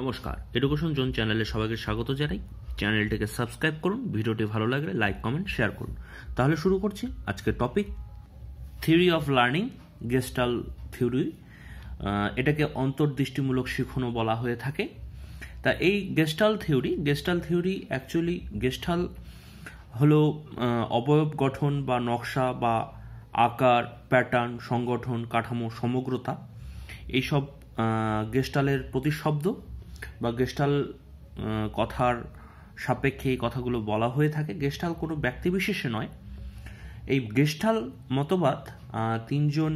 নমস্কার education zone চ্যানেলে সবাইকে স্বাগত জানাই চ্যানেলটিকে সাবস্ক্রাইব করুন ভিডিওটি ভালো লাগলে লাইক কমেন্ট শেয়ার করুন তাহলে শুরু করছি আজকে topic theory of learning gestalt theory এটাকে অন্তর্দৃষ্টিমূলক শিখনও বলা হয়ে থাকে তা এই gestalt theory gestalt theory actually gestalt হলো অবয়ব গঠন বা নকশা বা আকার প্যাটার্ন সংগঠন কাঠামো সমগ্রতা এইসব গেস্টালের প্রতিশব্দ বা গেস্টাল কথার সাপেক্ষে এই কথাগুলো বলা হয়ে থাকে গেস্টাল কোনো ব্যক্তিবিশেষে নয় এই গেস্টাল মতবাদ তিনজন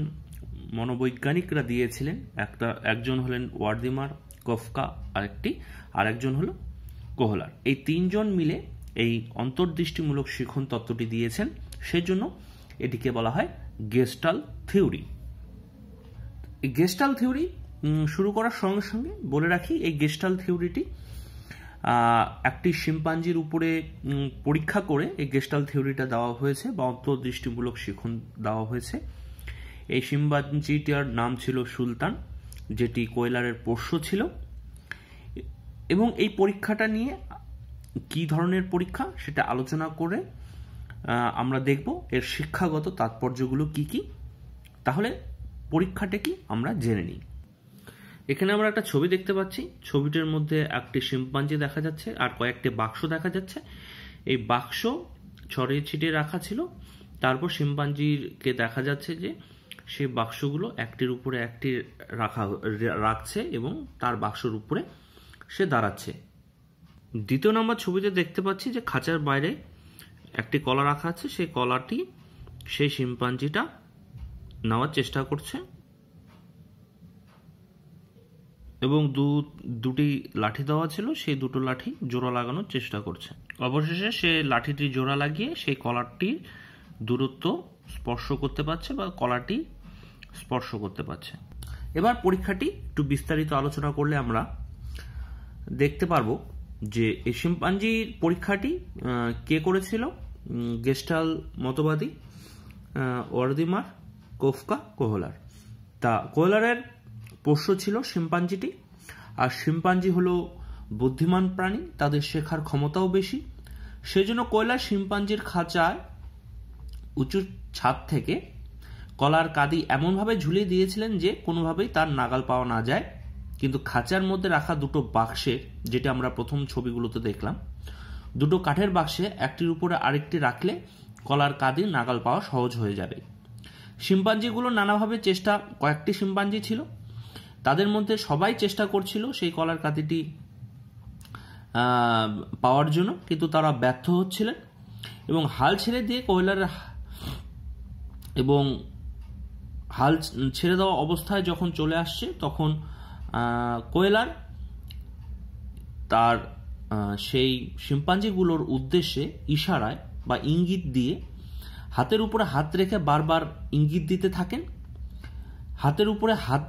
মনোবৈজ্ঞানিকরা দিয়েছিলেন একটা একজন হলেন ওয়ার্দিমার কফকা আরেকটি আর একজন হল কোহলার এই তিনজন মিলে এই অন্তর্দৃষ্টিমূলক শিখন তত্ত্বটি দিয়েছেন সেজন্য এটিকে বলা হয় গেস্টাল থিওরি গেস্টাল থিওরি শুরু করার সঙ্গে সঙ্গে বলে রাখি এই গেস্টাল থিওরিটি একটি শিম্পাঞ্জির উপরে পরীক্ষা করে এই গেস্টাল থিওরিটা দেওয়া হয়েছে বা অন্তর্দৃষ্টিমূলক শিখন দেওয়া হয়েছে এই শিম্পাঞ্জিটার নাম ছিল সুলতান যেটি কয়লারের পোষ্য ছিল এবং এই পরীক্ষাটা নিয়ে কি ধরনের পরীক্ষা সেটা আলোচনা করে আমরা দেখব এর শিক্ষাগত তাৎপর্যগুলো কি কি তাহলে পরীক্ষাটা কি আমরা জেনে নিই এখানে আমরা একটা ছবি দেখতে পাচ্ছি ছবিটির মধ্যে একটি শিম্পাঞ্জি দেখা যাচ্ছে আর কয়েকটি বাক্স দেখা যাচ্ছে এই বাক্স ছড়িয়ে ছিটিয়ে রাখা ছিল তারপর শিম্পাঞ্জিকে দেখা যাচ্ছে যে সেই বাক্সগুলো একটির উপরে একটি রাখা রাখছে এবং তার বাক্সর উপরে সে দাঁড়াচ্ছে দ্বিতীয় নম্বর ছবিতে দেখতে পাচ্ছি যে খাঁচার বাইরে একটি কলা রাখা আছে সেই কলাটি সেই শিম্পাঞ্জিটা নেওয়ার চেষ্টা করছে এবং দু দুটি লাঠি দেওয়া ছিল সেই দুটো লাঠি জোড়া লাগানোর চেষ্টা করছে অবশেষে সে লাঠিটি জোড়া লাগিয়ে সেই কলারটির দূরত্ব স্পর্শ করতে পারছে বা কলাটি স্পর্শ করতে পারছে এবার পরীক্ষাটি একটু বিস্তারিত আলোচনা করলে আমরা দেখতে পারবো যে এই শিম্পাঞ্জির পরীক্ষাটি কে করেছিল গেস্টাল মতবাদী ওয়ার্দিমার কোফকা কোহলার তা কোহলারের পোষ্য ছিল শিম্পাঞ্জিটি আর শিম্পাঞ্জি হলো বুদ্ধিমান প্রাণী তাদের শেখার ক্ষমতাও বেশি সেজন্য কয়লা শিম্পাঞ্জির খাঁচায় উঁচু ছাদ থেকে কলার কাদি এমনভাবে ঝুলিয়ে দিয়েছিলেন যে কোনোভাবেই তার নাগাল পাওয়া না যায় কিন্তু খাঁচার মধ্যে রাখা দুটো বাক্সে যেটা আমরা প্রথম ছবিগুলোতে দেখলাম দুটো কাঠের বাক্সে একটির উপরে আরেকটি রাখলে কলার কাদি নাগাল পাওয়া সহজ হয়ে যাবে শিম্পাঞ্জিগুলো নানাভাবে চেষ্টা কয়েকটি শিম্পাঞ্জি ছিল তাদের মধ্যে সবাই চেষ্টা করছিল সেই কলার কাতিটি পাওয়ার জন্য কিন্তু তারা ব্যর্থ হচ্ছিলেন এবং হাল ছেড়ে দিয়ে কয়লার এবং হাল ছেড়ে দেওয়া অবস্থায় যখন চলে আসছে তখন কয়লার তার সেই শিম্পাঞ্জিগুলোর উদ্দেশ্যে ইশারায় বা ইঙ্গিত দিয়ে হাতের উপরে হাত রেখে বারবার ইঙ্গিত দিতে থাকেন হাতের উপরে হাত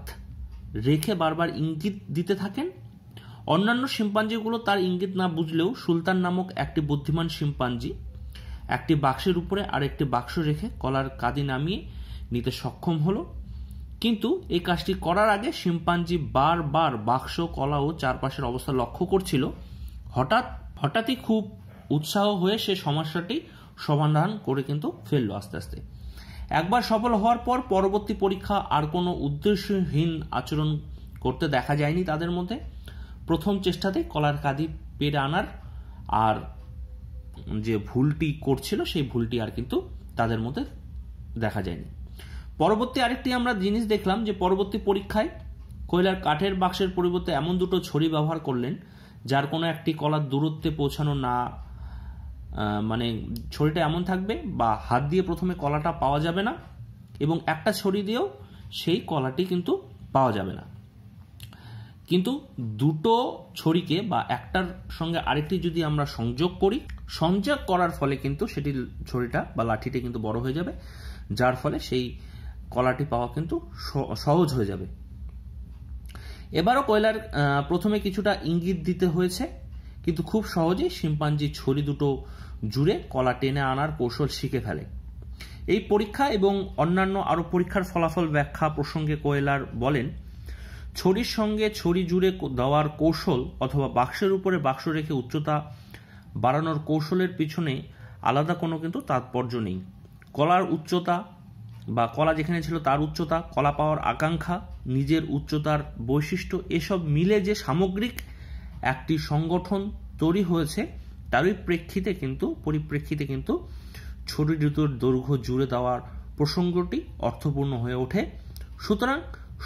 রেখে বারবার ইঙ্গিত দিতে থাকেন অন্যান্য শিম্পাঞ্জিগুলো তার ইঙ্গিত না বুঝলেও সুলতান নামক একটি বুদ্ধিমান শিম্পাঞ্জি একটি বাক্সের উপরে আর একটি বাক্স রেখে কলার কাঁদি নামিয়ে নিতে সক্ষম হলো কিন্তু এই কাজটি করার আগে শিম্পাঞ্জি বারবার বাক্স কলা ও চারপাশের অবস্থা লক্ষ্য করছিল হঠাৎ হঠাৎই খুব উৎসাহ হয়ে সে সমস্যাটি সমাধান করে কিন্তু ফেললো আস্তে আস্তে একবার সফল হওয়ার পর পরবর্তী পরীক্ষা আর কোনো উদ্দেশ্যহীন আচরণ করতে দেখা যায়নি তাদের মধ্যে প্রথম চেষ্টাতে কলার কাঁদি পেরে আনার আর যে ভুলটি করছিল সেই ভুলটি আর কিন্তু তাদের মধ্যে দেখা যায়নি পরবর্তী আরেকটি আমরা জিনিস দেখলাম যে পরবর্তী পরীক্ষায় কয়লার কাঠের বাক্সের পরিবর্তে এমন দুটো ছড়ি ব্যবহার করলেন যার কোনো একটি কলার দূরত্বে পৌঁছানো না মানে ছড়িটা এমন থাকবে বা হাত দিয়ে প্রথমে কলাটা পাওয়া যাবে না এবং একটা ছড়ি দিয়েও সেই কলাটি কিন্তু পাওয়া যাবে না কিন্তু দুটো ছড়িকে বা একটার সঙ্গে আরেকটি যদি আমরা সংযোগ করি সংযোগ করার ফলে কিন্তু সেটি ছড়িটা বা লাঠিটি কিন্তু বড় হয়ে যাবে যার ফলে সেই কলাটি পাওয়া কিন্তু সহজ হয়ে যাবে এবারও কয়লার প্রথমে কিছুটা ইঙ্গিত দিতে হয়েছে কিন্তু খুব সহজেই শিম্পাঞ্জি ছড়ি দুটো জুড়ে কলা টেনে আনার কৌশল শিখে ফেলে এই পরীক্ষা এবং অন্যান্য আরও পরীক্ষার ফলাফল ব্যাখ্যা প্রসঙ্গে কোয়েলার বলেন ছড়ির সঙ্গে ছড়ি জুড়ে দেওয়ার কৌশল অথবা বাক্সের উপরে বাক্স রেখে উচ্চতা বাড়ানোর কৌশলের পিছনে আলাদা কোনো কিন্তু তাৎপর্য নেই কলার উচ্চতা বা কলা যেখানে ছিল তার উচ্চতা কলা পাওয়ার আকাঙ্ক্ষা নিজের উচ্চতার বৈশিষ্ট্য এসব মিলে যে সামগ্রিক একটি সংগঠন তৈরি হয়েছে তারই প্রেক্ষিতে কিন্তু পরিপ্রেক্ষিতে কিন্তু ছুটি ঋতুর দৈর্ঘ্য জুড়ে দেওয়ার প্রসঙ্গটি অর্থপূর্ণ হয়ে ওঠে সুতরাং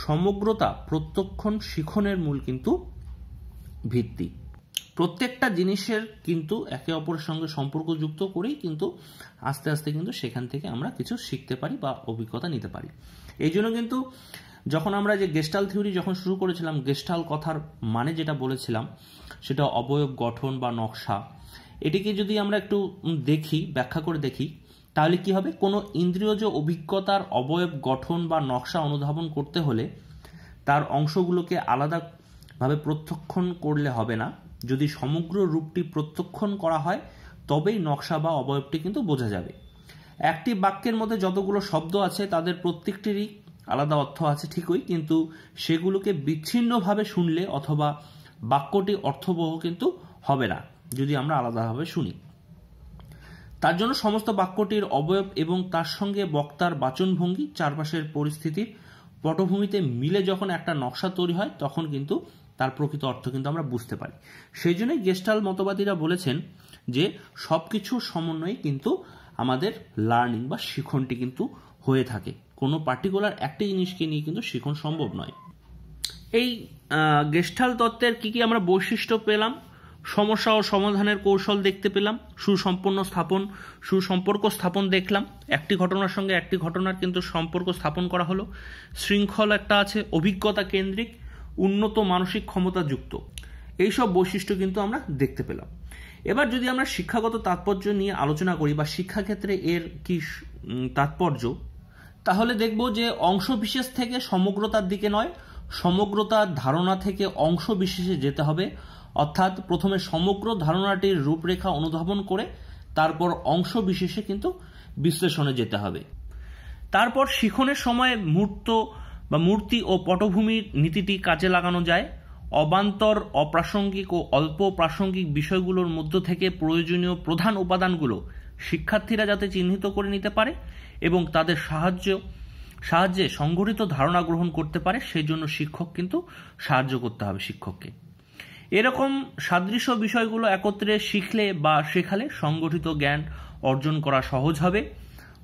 সমগ্রতা প্রত্যক্ষণ শিখনের মূল কিন্তু ভিত্তি প্রত্যেকটা জিনিসের কিন্তু একে অপরের সঙ্গে সম্পর্কযুক্ত করেই কিন্তু আস্তে আস্তে কিন্তু সেখান থেকে আমরা কিছু শিখতে পারি বা অভিজ্ঞতা নিতে পারি এই জন্য কিন্তু যখন আমরা যে গেস্টাল থিওরি যখন শুরু করেছিলাম গেস্টাল কথার মানে যেটা বলেছিলাম সেটা অবয়ব গঠন বা নকশা এটিকে যদি আমরা একটু দেখি ব্যাখ্যা করে দেখি তাহলে কি হবে কোনো ইন্দ্রিয়জ অভিজ্ঞতার অবয়ব গঠন বা নকশা অনুধাবন করতে হলে তার অংশগুলোকে আলাদাভাবে প্রত্যক্ষণ করলে হবে না যদি সমগ্র রূপটি প্রত্যক্ষণ করা হয় তবেই নকশা বা অবয়বটি কিন্তু বোঝা যাবে একটি বাক্যের মধ্যে যতগুলো শব্দ আছে তাদের প্রত্যেকটিরই আলাদা অর্থ আছে ঠিকই কিন্তু সেগুলোকে বিচ্ছিন্নভাবে শুনলে অথবা বাক্যটি অর্থবহ কিন্তু হবে না যদি আমরা আলাদাভাবে শুনি তার জন্য সমস্ত বাক্যটির অবয়ব এবং তার সঙ্গে বক্তার বাচনভঙ্গি চারপাশের পরিস্থিতির পটভূমিতে মিলে যখন একটা নকশা তৈরি হয় তখন কিন্তু তার প্রকৃত অর্থ কিন্তু আমরা বুঝতে পারি সেই জন্যই গেস্টাল মতবাদীরা বলেছেন যে সব কিছুর সমন্বয়ে কিন্তু আমাদের লার্নিং বা শিখনটি কিন্তু হয়ে থাকে কোনো পার্টিকুলার একটা জিনিসকে নিয়ে কিন্তু শিখন সম্ভব নয় এই গেস্টাল তত্ত্বের কি কি আমরা বৈশিষ্ট্য পেলাম সমস্যা ও সমাধানের কৌশল দেখতে পেলাম সুসম্পন্ন স্থাপন সুসম্পর্ক স্থাপন দেখলাম একটি ঘটনার সঙ্গে একটি ঘটনার কিন্তু সম্পর্ক স্থাপন করা হলো শৃঙ্খল একটা আছে অভিজ্ঞতা কেন্দ্রিক উন্নত মানসিক ক্ষমতা যুক্ত এইসব বৈশিষ্ট্য কিন্তু আমরা দেখতে পেলাম এবার যদি আমরা শিক্ষাগত তাৎপর্য নিয়ে আলোচনা করি বা শিক্ষাক্ষেত্রে এর কি তাৎপর্য তাহলে দেখব যে অংশবিশেষ থেকে সমগ্রতার দিকে নয় সমগ্রতার ধারণা থেকে অংশবিশেষে যেতে হবে অর্থাৎ প্রথমে সমগ্র ধারণাটির রূপরেখা অনুধাবন করে তারপর অংশবিশেষে কিন্তু বিশ্লেষণে যেতে হবে তারপর শিখনের সময় মূর্ত বা মূর্তি ও পটভূমির নীতিটি কাজে লাগানো যায় অবান্তর অপ্রাসঙ্গিক ও অল্প প্রাসঙ্গিক বিষয়গুলোর মধ্য থেকে প্রয়োজনীয় প্রধান উপাদানগুলো শিক্ষার্থীরা যাতে চিহ্নিত করে নিতে পারে এবং তাদের সাহায্য সাহায্যে সংগঠিত ধারণা গ্রহণ করতে পারে সেই জন্য শিক্ষক কিন্তু সাহায্য করতে হবে শিক্ষককে এরকম সাদৃশ্য বিষয়গুলো একত্রে শিখলে বা শেখালে সংগঠিত জ্ঞান অর্জন করা সহজ হবে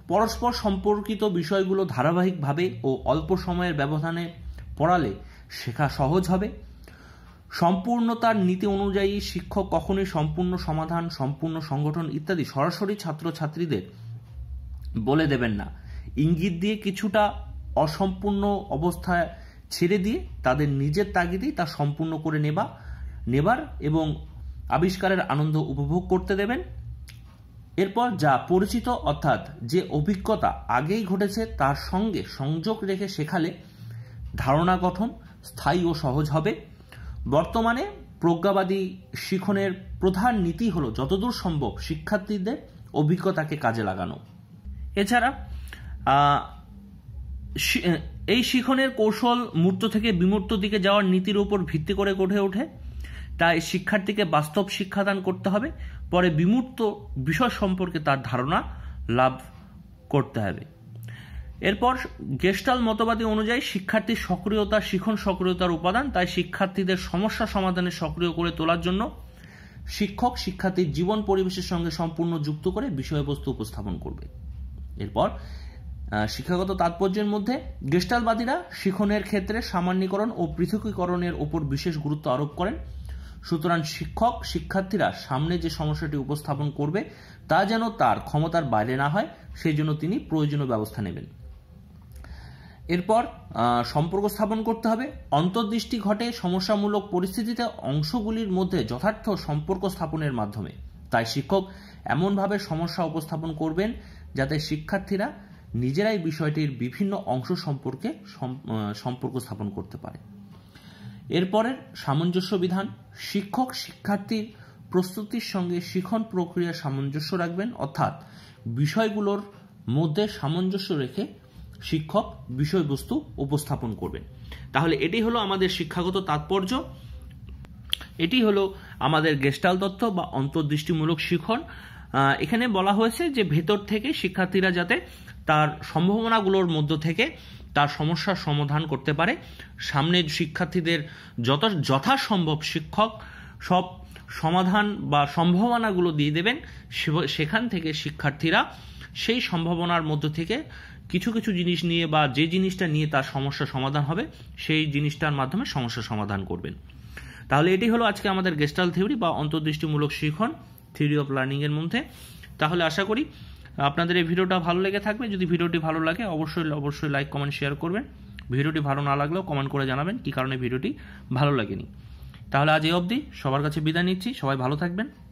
পরস্পর সম্পর্কিত বিষয়গুলো ধারাবাহিকভাবে ও অল্প সময়ের ব্যবধানে পড়ালে শেখা সহজ হবে সম্পূর্ণতার নীতি অনুযায়ী শিক্ষক কখনোই সম্পূর্ণ সমাধান সম্পূর্ণ সংগঠন ইত্যাদি সরাসরি ছাত্রছাত্রীদের বলে দেবেন না ইঙ্গিত দিয়ে কিছুটা অসম্পূর্ণ অবস্থায় ছেড়ে দিয়ে তাদের নিজের তাগিদেই তা সম্পূর্ণ করে নেবা নেবার এবং আবিষ্কারের আনন্দ উপভোগ করতে দেবেন এরপর যা পরিচিত অর্থাৎ যে অভিজ্ঞতা আগেই ঘটেছে তার সঙ্গে সংযোগ রেখে শেখালে ধারণা গঠন স্থায়ী ও সহজ হবে বর্তমানে প্রজ্ঞাবাদী শিখনের প্রধান নীতি হল যতদূর সম্ভব শিক্ষার্থীদের অভিজ্ঞতাকে কাজে লাগানো এছাড়া এই শিখনের কৌশল মূর্ত থেকে বিমূর্ত দিকে যাওয়ার নীতির উপর ভিত্তি করে গড়ে ওঠে তাই শিক্ষার্থীকে বাস্তব শিক্ষাদান করতে হবে পরে বিমূর্ত বিষয় সম্পর্কে তার ধারণা লাভ করতে হবে এরপর গেস্টাল মতবাদী অনুযায়ী শিক্ষার্থীর সক্রিয়তা শিখন সক্রিয়তার উপাদান তাই শিক্ষার্থীদের সমস্যা সমাধানে সক্রিয় করে তোলার জন্য শিক্ষক শিক্ষার্থীর জীবন পরিবেশের সঙ্গে সম্পূর্ণ যুক্ত করে বিষয়বস্তু উপস্থাপন করবে এরপর শিক্ষাগত তাৎপর্যের মধ্যে গেস্টালবাদীরা শিখনের ক্ষেত্রে সামান্যীকরণ ও পৃথকীকরণের ওপর বিশেষ গুরুত্ব আরোপ করেন সুতরাং শিক্ষক শিক্ষার্থীরা সামনে যে সমস্যাটি উপস্থাপন করবে তা যেন তার ক্ষমতার বাইরে না হয় সেই জন্য তিনি প্রয়োজনীয় ব্যবস্থা নেবেন এরপর সম্পর্ক স্থাপন করতে হবে অন্তর্দৃষ্টি ঘটে সমস্যামূলক পরিস্থিতিতে অংশগুলির মধ্যে যথার্থ সম্পর্ক স্থাপনের মাধ্যমে তাই শিক্ষক এমনভাবে সমস্যা উপস্থাপন করবেন যাতে শিক্ষার্থীরা নিজেরাই বিষয়টির বিভিন্ন অংশ সম্পর্কে সম্পর্ক স্থাপন করতে পারে এরপরের সামঞ্জস্য বিধান শিক্ষক শিক্ষার্থীর প্রস্তুতির সঙ্গে শিখন প্রক্রিয়া সামঞ্জস্য রাখবেন অর্থাৎ বিষয়গুলোর মধ্যে সামঞ্জস্য রেখে শিক্ষক বিষয়বস্তু উপস্থাপন করবেন তাহলে এটি হলো আমাদের শিক্ষাগত তাৎপর্য এটি হলো আমাদের গেস্টাল তত্ত্ব বা অন্তর্দৃষ্টিমূলক শিখন এখানে বলা হয়েছে যে ভেতর থেকে শিক্ষার্থীরা যাতে তার সম্ভাবনাগুলোর মধ্য থেকে তার সমস্যার সমাধান করতে পারে সামনে শিক্ষার্থীদের যত যথাসম্ভব শিক্ষক সব সমাধান বা সম্ভাবনাগুলো দিয়ে দেবেন সেখান থেকে শিক্ষার্থীরা সেই সম্ভাবনার মধ্য থেকে কিছু কিছু জিনিস নিয়ে বা যে জিনিসটা নিয়ে তার সমস্যা সমাধান হবে সেই জিনিসটার মাধ্যমে সমস্যা সমাধান করবেন তাহলে এটি হলো আজকে আমাদের গেস্টাল থিওরি বা অন্তর্দৃষ্টিমূলক শিখন থিওরি অফ লার্নিংয়ের মধ্যে তাহলে আশা করি আপনাদের এই ভিডিওটা ভালো লেগে থাকবে যদি ভিডিওটি ভালো লাগে অবশ্যই অবশ্যই লাইক কমেন্ট শেয়ার করবেন ভিডিওটি ভালো না লাগলেও কমেন্ট করে জানাবেন কী কারণে ভিডিওটি ভালো লাগেনি তাহলে আজ এই অবধি সবার কাছে বিদায় নিচ্ছি সবাই ভালো থাকবেন